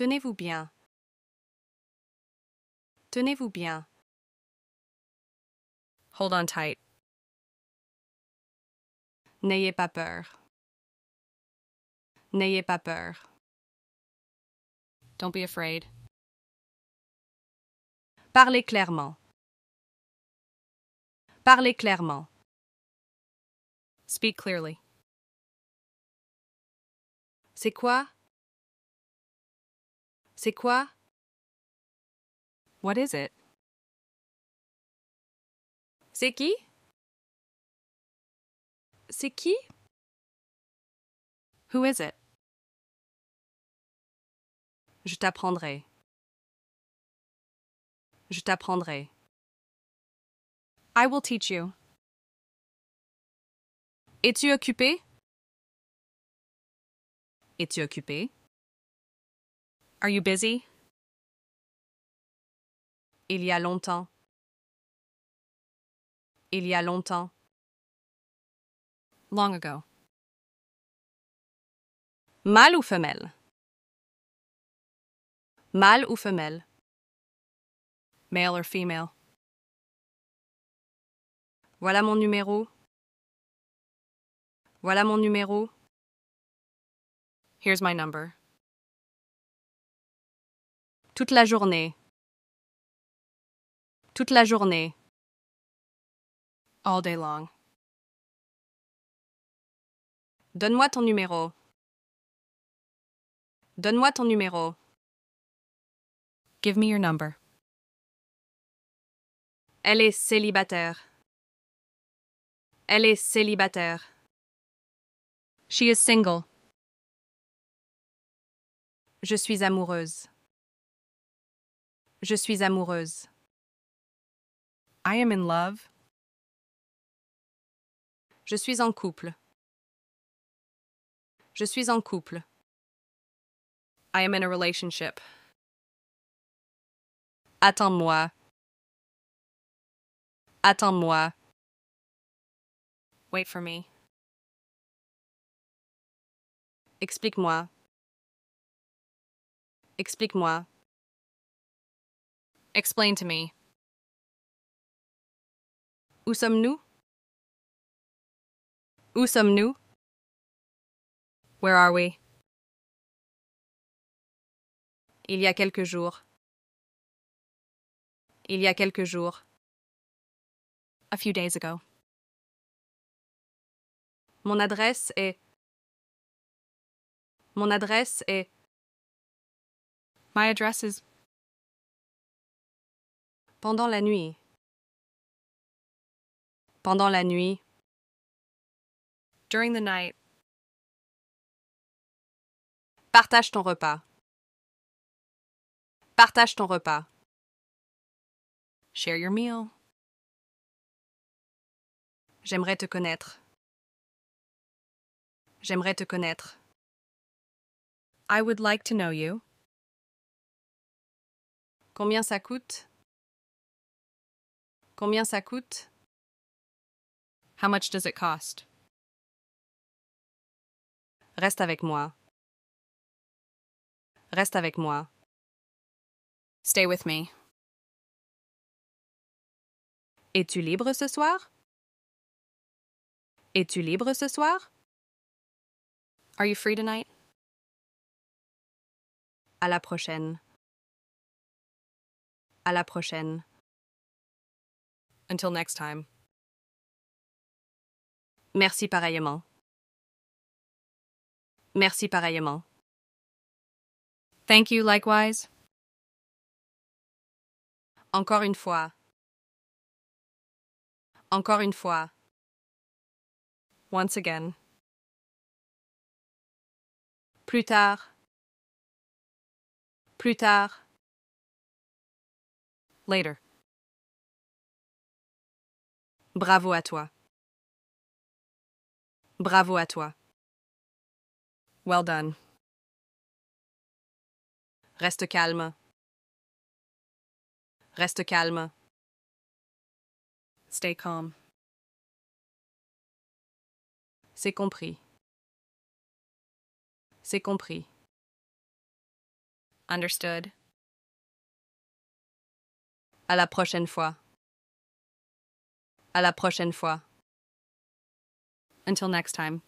Tenez-vous bien. Tenez-vous bien. Hold on tight. N'ayez pas peur. N'ayez pas peur. Don't be afraid. Parlez clairement. Parlez clairement. Speak clearly. C'est quoi c'est quoi? What is it? C'est qui? C'est qui? Who is it? Je t'apprendrai. Je t'apprendrai. I will teach you. Es-tu occupé? Es-tu occupé? Are you busy? Il y a longtemps. Il y a longtemps. Long ago. Mâle ou femelle? Mâle ou femelle? Male or female? Voilà mon numéro. Voilà mon numéro. Here's my number. Toute la journée. Toute la journée. All day long. Donne-moi ton numéro. Donne-moi ton numéro. Give me your number. Elle est célibataire. Elle est célibataire. She is single. Je suis amoureuse. Je suis amoureuse. I am in love. Je suis en couple. Je suis en couple. I am in a relationship. Attends-moi. Attends-moi. Wait for me. Explique-moi. Explique-moi. Explain to me. Où sommes-nous? Où sommes-nous? Where are we? Il y a quelques jours. Il y a quelques jours. A few days ago. Mon adresse est. Mon adresse est. My address is. Pendant la nuit. Pendant la nuit. During the night. Partage ton repas. Partage ton repas. Share your meal. J'aimerais te connaître. J'aimerais te connaître. I would like to know you. Combien ça coûte Combien ça coûte? How much does it cost? Reste avec moi. Reste avec moi. Stay with me. Es-tu libre ce soir? Es-tu libre ce soir? Are you free tonight? À la prochaine. À la prochaine. Until next time. Merci pareillement. Merci pareillement. Thank you likewise. Encore une fois. Encore une fois. Once again. Plus tard. Plus tard. Later. Bravo à toi. Bravo à toi. Well done. Reste calme. Reste calme. Stay calm. C'est compris. C'est compris. Understood. À la prochaine fois. À la prochaine fois. Until next time.